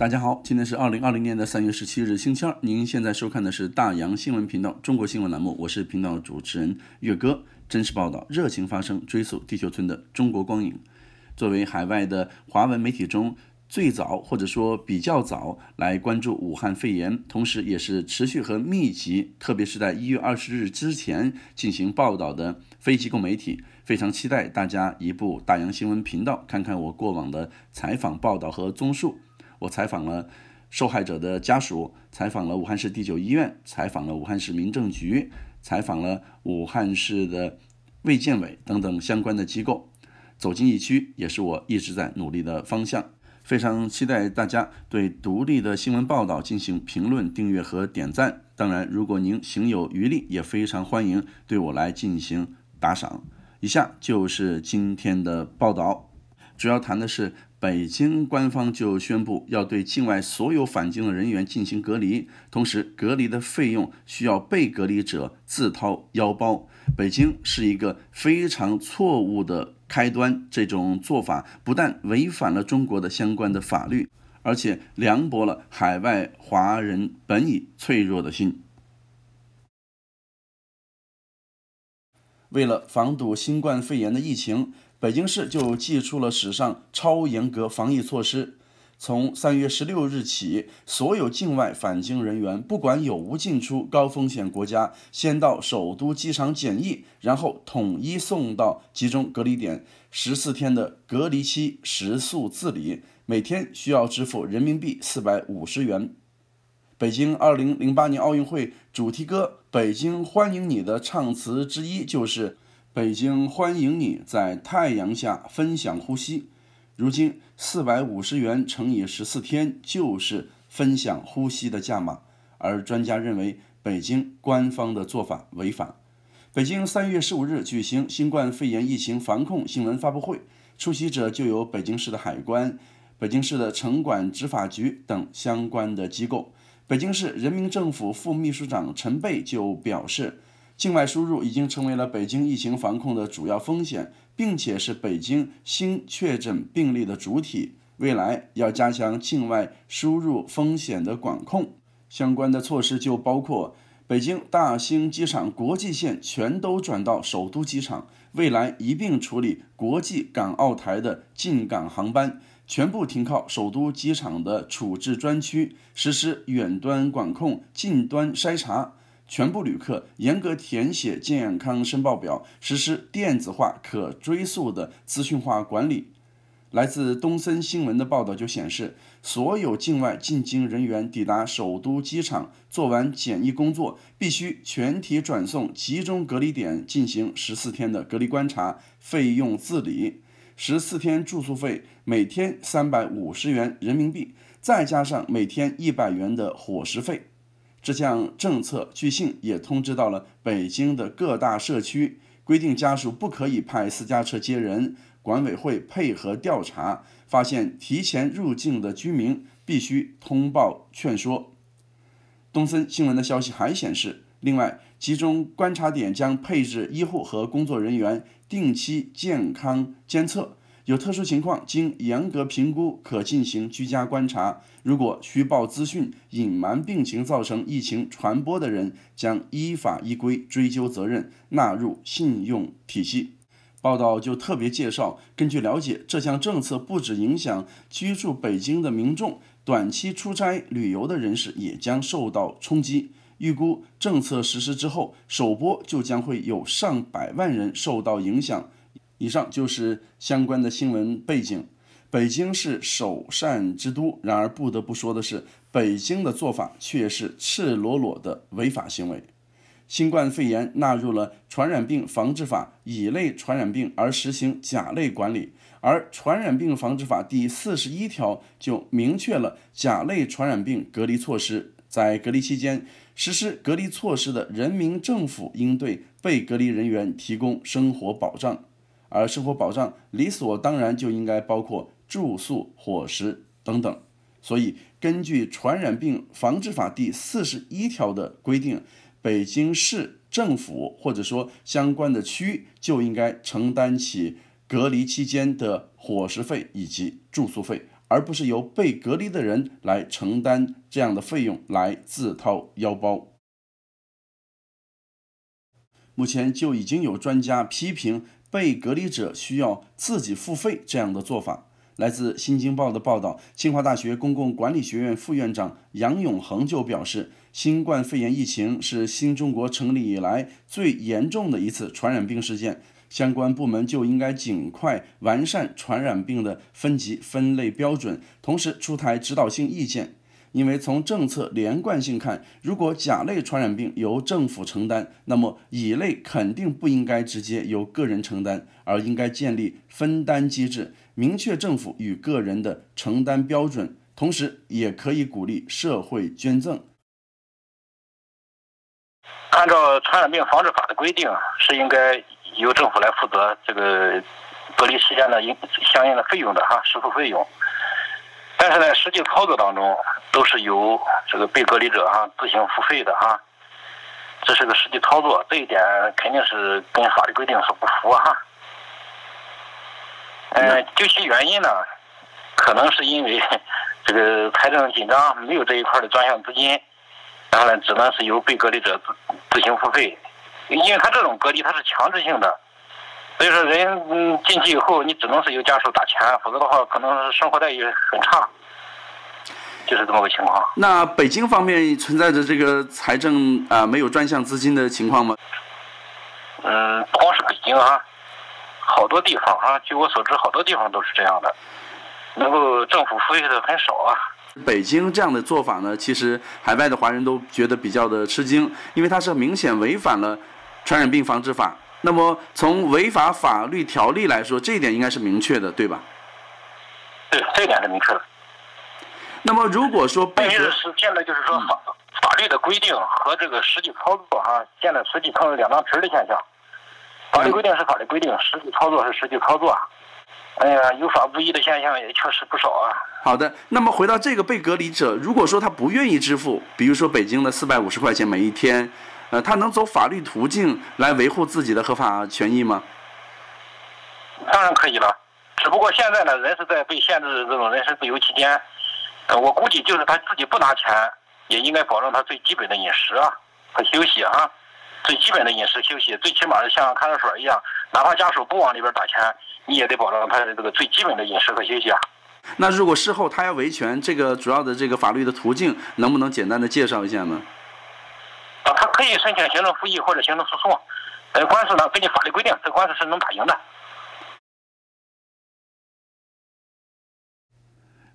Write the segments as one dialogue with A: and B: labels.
A: 大家好，今天是二零二零年的三月十七日，星期二。您现在收看的是大洋新闻频道中国新闻栏目，我是频道主持人岳哥。真实报道，热情发声，追溯地球村的中国光影。作为海外的华文媒体中最早或者说比较早来关注武汉肺炎，同时也是持续和密集，特别是在一月二十日之前进行报道的非机构媒体，非常期待大家一部大洋新闻频道看看我过往的采访报道和综述。我采访了受害者的家属，采访了武汉市第九医院，采访了武汉市民政局，采访了武汉市的卫健委等等相关的机构。走进疫区也是我一直在努力的方向。非常期待大家对独立的新闻报道进行评论、订阅和点赞。当然，如果您行有余力，也非常欢迎对我来进行打赏。以下就是今天的报道，主要谈的是。北京官方就宣布要对境外所有返京的人员进行隔离，同时隔离的费用需要被隔离者自掏腰包。北京是一个非常错误的开端，这种做法不但违反了中国的相关的法律，而且凉薄了海外华人本已脆弱的心。为了防堵新冠肺炎的疫情。北京市就祭出了史上超严格防疫措施。从三月十六日起，所有境外返京人员，不管有无进出高风险国家，先到首都机场检疫，然后统一送到集中隔离点，十四天的隔离期，食宿自理，每天需要支付人民币四百五十元。北京二零零八年奥运会主题歌《北京欢迎你》的唱词之一就是。北京欢迎你在太阳下分享呼吸。如今四百五十元乘以十四天就是分享呼吸的价码，而专家认为北京官方的做法违法。北京三月十五日举行新冠肺炎疫情防控新闻发布会，出席者就有北京市的海关、北京市的城管执法局等相关的机构。北京市人民政府副秘书长陈贝就表示。境外输入已经成为了北京疫情防控的主要风险，并且是北京新确诊病例的主体。未来要加强境外输入风险的管控，相关的措施就包括：北京大兴机场国际线全都转到首都机场，未来一并处理国际港澳台的进港航班，全部停靠首都机场的处置专区，实施远端管控、近端筛查。全部旅客严格填写健康申报表，实施电子化、可追溯的资讯化管理。来自东森新闻的报道就显示，所有境外进京人员抵达首都机场，做完检疫工作，必须全体转送集中隔离点进行十四天的隔离观察，费用自理。十四天住宿费每天三百五十元人民币，再加上每天一百元的伙食费。这项政策据信也通知到了北京的各大社区，规定家属不可以派私家车接人。管委会配合调查，发现提前入境的居民必须通报劝说。东森新闻的消息还显示，另外集中观察点将配置医护和工作人员，定期健康监测。有特殊情况，经严格评估，可进行居家观察。如果虚报资讯、隐瞒病情，造成疫情传播的人，将依法依规追究责任，纳入信用体系。报道就特别介绍，根据了解，这项政策不止影响居住北京的民众，短期出差、旅游的人士也将受到冲击。预估政策实施之后，首波就将会有上百万人受到影响。以上就是相关的新闻背景。北京是首善之都，然而不得不说的是，北京的做法却是赤裸裸的违法行为。新冠肺炎纳入了《传染病防治法》乙类传染病，而实行甲类管理。而《传染病防治法》第四十一条就明确了甲类传染病隔离措施，在隔离期间实施隔离措施的人民政府应对被隔离人员提供生活保障。而生活保障理所当然就应该包括住宿、伙食等等，所以根据《传染病防治法》第四十一条的规定，北京市政府或者说相关的区就应该承担起隔离期间的伙食费以及住宿费，而不是由被隔离的人来承担这样的费用来自掏腰包。目前就已经有专家批评。被隔离者需要自己付费，这样的做法来自《新京报》的报道。清华大学公共管理学院副院长杨永恒就表示，新冠肺炎疫情是新中国成立以来最严重的一次传染病事件，相关部门就应该尽快完善传染病的分级分类标准，同时出台指导性意见。因为从政策连贯性看，如果甲类传染病由政府承担，那么乙类肯定不应该直接由个人承担，而应该建立分担机制，明确政府与个人的承担标准，同时也可以鼓励社会捐赠。
B: 按照《传染病防治法》的规定，是应该由政府来负责这个隔离时间的应相应的费用的哈，食宿费用。但是呢，实际操作当中都是由这个被隔离者哈自行付费的哈，这是个实际操作，这一点肯定是跟法律规定是不符哈。嗯，究其原因呢，可能是因为 这个财政紧张，没有这一块的专项资金，然后呢，只能是由被隔离者自自行付费，因为他这种隔离他是强制性的。所以说，人嗯进去以后，你只能是由家属打钱，否则的话，可能生活待遇很差，就是这么个情况。
A: 那北京方面存在着这个财政啊没有专项资金的情况吗？
B: 嗯，不光是北京啊，好多地方啊，据我所知，好多地方都是这样的，能够政府富裕的很少啊。
A: 北京这样的做法呢，其实海外的华人都觉得比较的吃惊，因为它是明显违反了《传染病防治法》。那么从违反法律条例来说，这一点应该是明确的，对吧？对，这一点是明确的。那么如果说被隔离
B: 是现在就是说法法律的规定和这个实际操作哈，现在实际操作两张皮的现象。法律规定是法律规定，实际操作是实际操作。哎呀，有法不依的现象也确实不少
A: 啊。好的，那么回到这个被隔离者，如果说他不愿意支付，比如说北京的四百五十块钱每一天。呃，他能走法律途径来维护自己的合法权益吗？
B: 当然可以了，只不过现在呢，人是在被限制这种人身自由期间，呃，我估计就是他自己不拿钱，也应该保证他最基本的饮食啊和休息啊，最基本的饮食休息，最起码是像看守所一样，哪怕家属不往里边打钱，你也得保证他的这个最基本的饮食和休息啊。
A: 那如果事后他要维权，这个主要的这个法律的途径能不能简单的介绍一下呢？
B: 啊，他可以申请行政复议或者行政诉讼。呃，官司呢，根据法律规定，这官司是能打赢的。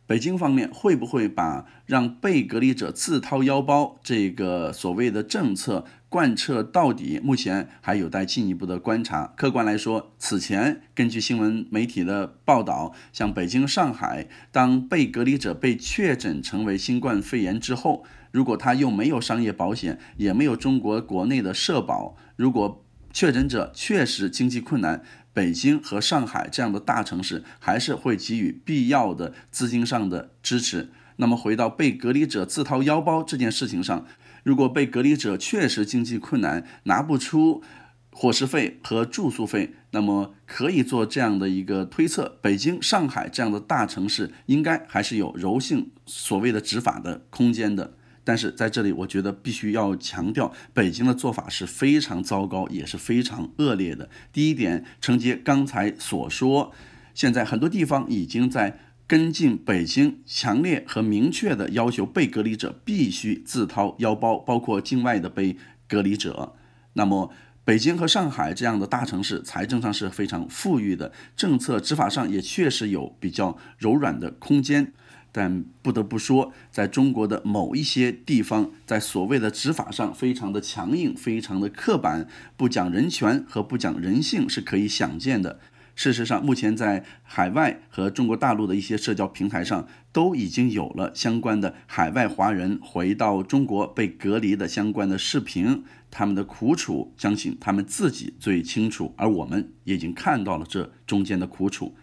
A: 北京方面会不会把让被隔离者自掏腰包这个所谓的政策贯彻到底？目前还有待进一步的观察。客观来说，此前根据新闻媒体的报道，像北京、上海，当被隔离者被确诊成为新冠肺炎之后。如果他又没有商业保险，也没有中国国内的社保，如果确诊者确实经济困难，北京和上海这样的大城市还是会给予必要的资金上的支持。那么回到被隔离者自掏腰包这件事情上，如果被隔离者确实经济困难，拿不出伙食费和住宿费，那么可以做这样的一个推测：北京、上海这样的大城市应该还是有柔性所谓的执法的空间的。但是在这里，我觉得必须要强调，北京的做法是非常糟糕，也是非常恶劣的。第一点，承接刚才所说，现在很多地方已经在跟进北京，强烈和明确的要求被隔离者必须自掏腰包，包括境外的被隔离者。那么，北京和上海这样的大城市，财政上是非常富裕的，政策执法上也确实有比较柔软的空间。但不得不说，在中国的某一些地方，在所谓的执法上非常的强硬，非常的刻板，不讲人权和不讲人性是可以想见的。事实上，目前在海外和中国大陆的一些社交平台上，都已经有了相关的海外华人回到中国被隔离的相关的视频，他们的苦楚，相信他们自己最清楚。而我们已经看到了这中间的苦楚。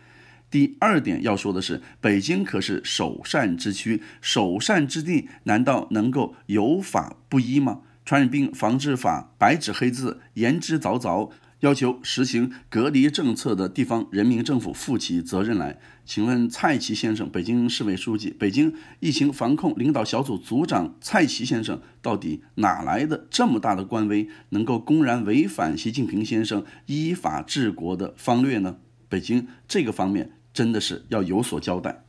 A: 第二点要说的是，北京可是首善之区、首善之地，难道能够有法不依吗？传染病防治法白纸黑字、言之凿凿，要求实行隔离政策的地方人民政府负起责任来。请问蔡奇先生，北京市委书记、北京疫情防控领导小组组长蔡奇先生，到底哪来的这么大的官威，能够公然违反习近平先生依法治国的方略呢？北京这个方面。真的是要有所交代。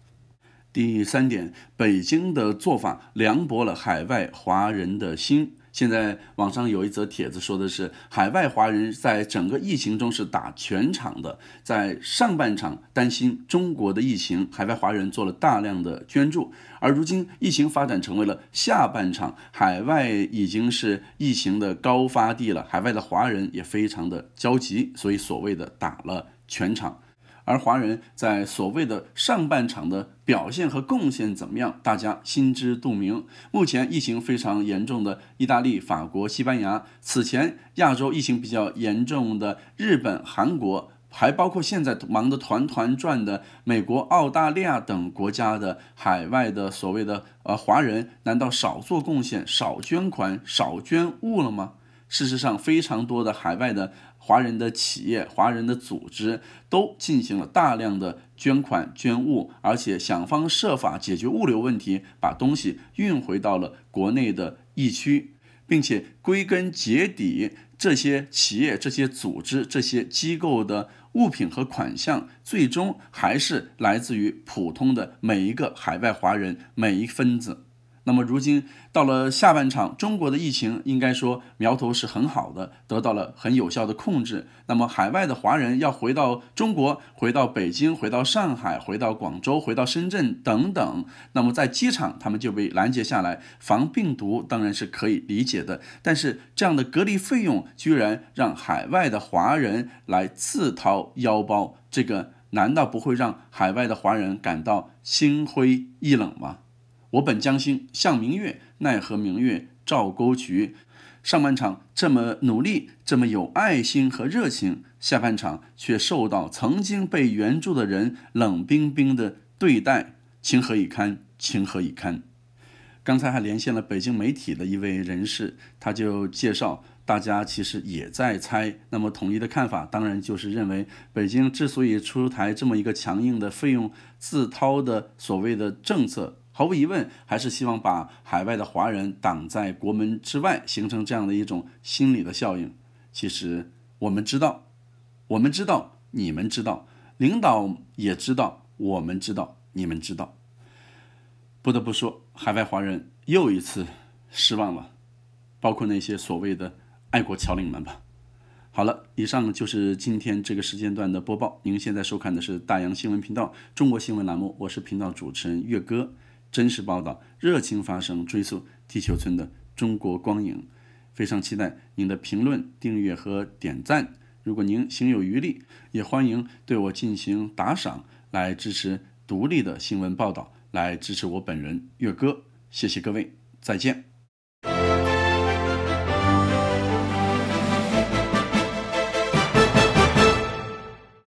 A: 第三点，北京的做法凉薄了海外华人的心。现在网上有一则帖子说的是，海外华人在整个疫情中是打全场的，在上半场担心中国的疫情，海外华人做了大量的捐助；而如今疫情发展成为了下半场，海外已经是疫情的高发地了，海外的华人也非常的焦急，所以所谓的打了全场。而华人在所谓的上半场的表现和贡献怎么样？大家心知肚明。目前疫情非常严重的意大利、法国、西班牙，此前亚洲疫情比较严重的日本、韩国，还包括现在忙得团团转的美国、澳大利亚等国家的海外的所谓的呃华人，难道少做贡献、少捐款、少捐物了吗？事实上，非常多的海外的。华人的企业、华人的组织都进行了大量的捐款捐物，而且想方设法解决物流问题，把东西运回到了国内的疫区，并且归根结底，这些企业、这些组织、这些机构的物品和款项，最终还是来自于普通的每一个海外华人、每一分子。那么如今到了下半场，中国的疫情应该说苗头是很好的，得到了很有效的控制。那么海外的华人要回到中国，回到北京，回到上海，回到广州，回到深圳等等。那么在机场，他们就被拦截下来，防病毒当然是可以理解的。但是这样的隔离费用居然让海外的华人来自掏腰包，这个难道不会让海外的华人感到心灰意冷吗？我本将心向明月，奈何明月照沟渠。上半场这么努力，这么有爱心和热情，下半场却受到曾经被援助的人冷冰冰的对待，情何以堪？情何以堪？刚才还连线了北京媒体的一位人士，他就介绍，大家其实也在猜。那么，统一的看法当然就是认为，北京之所以出台这么一个强硬的费用自掏的所谓的政策。毫无疑问，还是希望把海外的华人挡在国门之外，形成这样的一种心理的效应。其实我们知道，我们知道，你们知道，领导也知道，我们知道，你们知道。不得不说，海外华人又一次失望了，包括那些所谓的爱国侨领们吧。好了，以上就是今天这个时间段的播报。您现在收看的是大洋新闻频道中国新闻栏目，我是频道主持人岳哥。真实报道，热情发声，追溯地球村的中国光影。非常期待您的评论、订阅和点赞。如果您行有余力，也欢迎对我进行打赏，来支持独立的新闻报道，来支持我本人月哥。谢谢各位，再见。